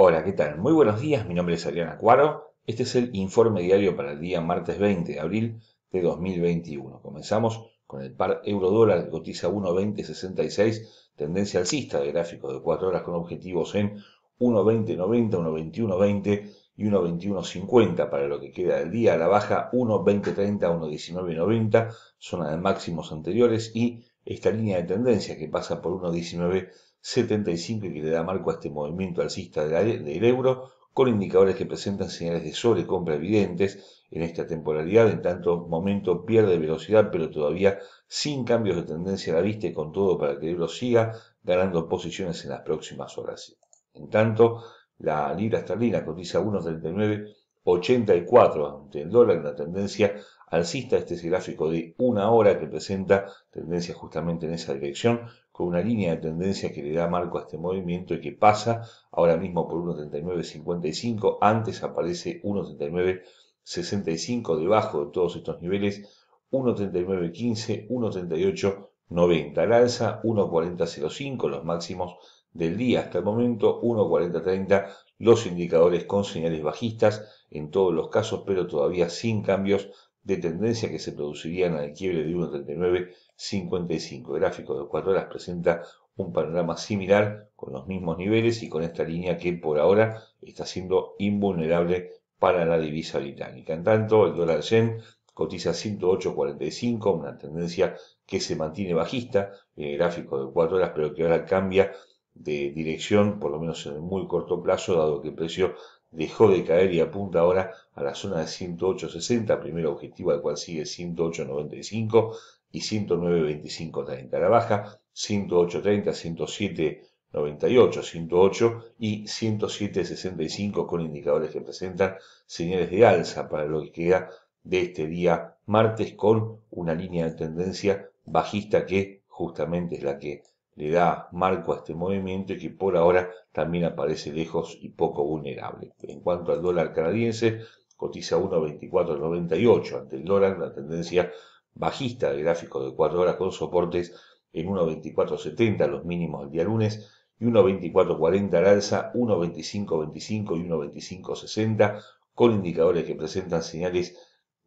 Hola, ¿qué tal? Muy buenos días, mi nombre es Adrián Acuaro. Este es el informe diario para el día martes 20 de abril de 2021. Comenzamos con el par euro-dólar que cotiza 1.2066, tendencia alcista de gráfico de 4 horas con objetivos en 1.2090, 1.2120 y 1.2150 para lo que queda del día. A la baja 1.2030, 1.1990, zona de máximos anteriores y esta línea de tendencia que pasa por 1.19 75 y que le da marco a este movimiento alcista del, euro, con indicadores que presentan señales de sobrecompra evidentes en esta temporalidad. En tanto momento pierde velocidad, pero todavía sin cambios de tendencia a la vista y con todo para que el euro siga ganando posiciones en las próximas horas. En tanto, la libra esterlina cotiza 1,3984 ante el dólar, una tendencia alcista. Este es el gráfico de una hora que presenta tendencia justamente en esa dirección, con una línea de tendencia que le da marco a este movimiento y que pasa ahora mismo por 1.39.55. Antes aparece 1.39.65 debajo de todos estos niveles, 1.39.15, 1.38.90. Al alza 1.40.05, los máximos del día hasta el momento, 1.40.30 los indicadores con señales bajistas en todos los casos, pero todavía sin cambios de tendencia que se en el quiebre de 1.3955. El gráfico de 4 horas presenta un panorama similar con los mismos niveles y con esta línea que por ahora está siendo invulnerable para la divisa británica. En tanto, el dólar yen cotiza 108.45, una tendencia que se mantiene bajista en el gráfico de 4 horas, pero que ahora cambia de dirección, por lo menos en el muy corto plazo, dado que el precio dejó de caer y apunta ahora a la zona de 108.60, primer objetivo al cual sigue 108.95 y 109.25.30. La baja 108.30, 107.98, 108 y 107.65 con indicadores que presentan señales de alza para lo que queda de este día martes con una línea de tendencia bajista que justamente es la que le da marco a este movimiento y que por ahora también aparece lejos y poco vulnerable. En cuanto al dólar canadiense, cotiza 1.2498 ante el dólar, la tendencia bajista de gráfico de 4 horas con soportes en 1.2470 los mínimos del día lunes y 1.2440 al alza, 1.2525 y 1.2560 con indicadores que presentan señales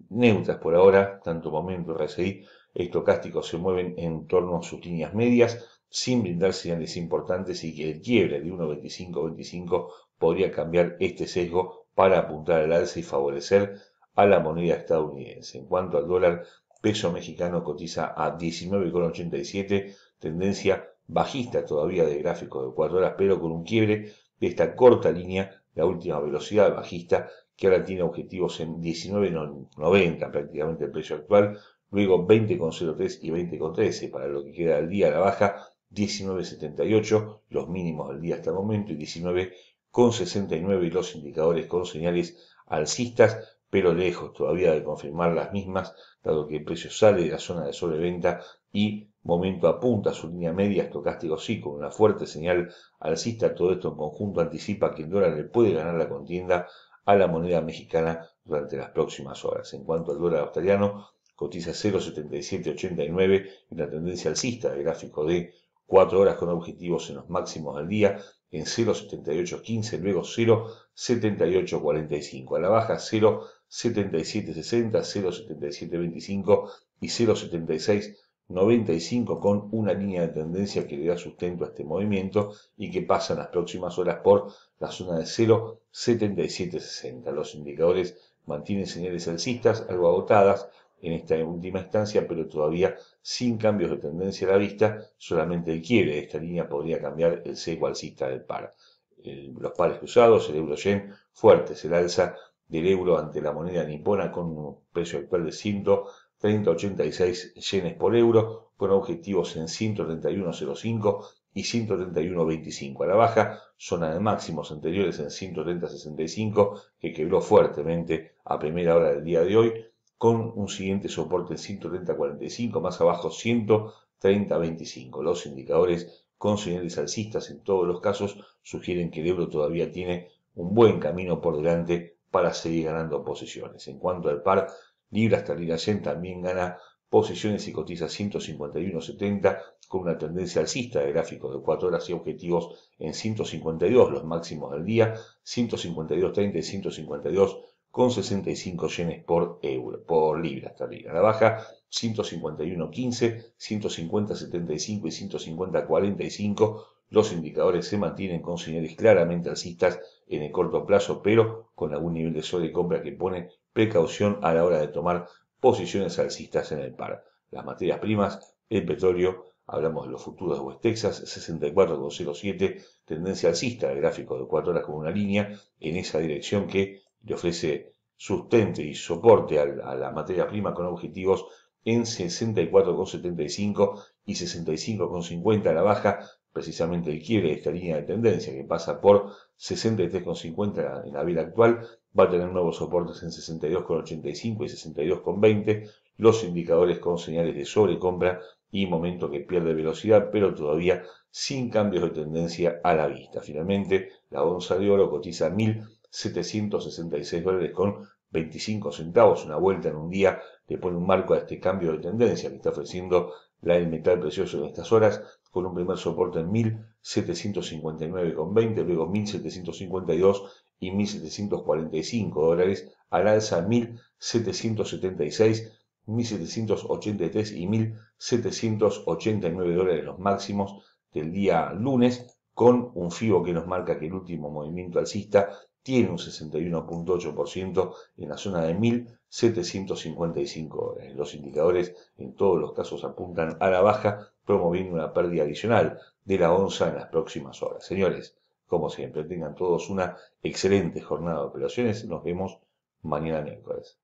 neutras por ahora, tanto momento RSI estocásticos se mueven en torno a sus líneas medias, sin brindar señales e importantes y que el quiebre de 1.2525 podría cambiar este sesgo para apuntar al alza y favorecer a la moneda estadounidense. En cuanto al dólar, peso mexicano cotiza a 19,87, tendencia bajista todavía de gráfico de 4 horas, pero con un quiebre de esta corta línea, la última velocidad bajista, que ahora tiene objetivos en 19,90 prácticamente el precio actual, luego 20,03 y 20,13 para lo que queda del día a la baja 19.78 los mínimos del día hasta el momento y 19.69 los indicadores con señales alcistas, pero lejos todavía de confirmar las mismas, dado que el precio sale de la zona de sobreventa y momento apunta su línea media estocástico sí con una fuerte señal alcista. Todo esto en conjunto anticipa que el dólar le puede ganar la contienda a la moneda mexicana durante las próximas horas. En cuanto al dólar australiano, cotiza 0,7789 en la tendencia alcista de gráfico de 4 horas con objetivos en los máximos del día en 0.7815, luego 0.7845, a la baja 0.7760, 0.7725 y 0.7695 con una línea de tendencia que le da sustento a este movimiento y que pasa en las próximas horas por la zona de 0.7760. Los indicadores mantienen señales alcistas algo agotadas en esta última instancia, pero todavía sin cambios de tendencia a la vista, solamente el quiebre de esta línea podría cambiar el seco alcista del par. los pares cruzados, el euro-yen fuertes, el alza del euro ante la moneda nipona con un precio actual de 130,86 yenes por euro, con objetivos en 131,05 y 131.25 a la baja, zona de máximos anteriores en 130.65 que quebró fuertemente a primera hora del día de hoy con un siguiente soporte 130-45, más abajo 130-25. Los indicadores con señales alcistas en todos los casos sugieren que el euro todavía tiene un buen camino por delante para seguir ganando posiciones. En cuanto al par, libra sterling también gana posiciones y cotiza 151.70 con una tendencia alcista de gráficos de 4 horas y objetivos en 152 los máximos del día, 152.30 y 152 con 65 yenes por euro, por libra A La baja 151.15, 150.75 y 150.45. Los indicadores se mantienen con señales claramente alcistas en el corto plazo, pero con algún nivel de sol y compra que pone precaución a la hora de tomar posiciones alcistas en el par. Las materias primas, el petróleo, hablamos de los futuros de West Texas, 64,07, tendencia alcista, el gráfico de 4 horas con una línea en esa dirección que le ofrece sustento y soporte a la, materia prima con objetivos en 64,75 y 65,50 a la baja, precisamente el quiebre de esta línea de tendencia que pasa por 63,50 en la vela actual, va a tener nuevos soportes en 62,85 y 62,20, los indicadores con señales de sobrecompra y momento que pierde velocidad, pero todavía sin cambios de tendencia a la vista. Finalmente, la onza de oro cotiza 1000 766 dólares con 25 centavos, una vuelta en un día le pone un marco a este cambio de tendencia que está ofreciendo la del metal precioso en estas horas, con un primer soporte en 1759,20, luego 1752 y 1745 dólares, al alza 1776, 1783 y 1789 dólares los máximos del día lunes, con un FIBO que nos marca que el último movimiento alcista tiene un 61.8% en la zona de 1.755 horas. Los indicadores en todos los casos apuntan a la baja, promoviendo una pérdida adicional de la onza en las próximas horas. Señores, como siempre, tengan todos una excelente jornada de operaciones. Nos vemos mañana miércoles.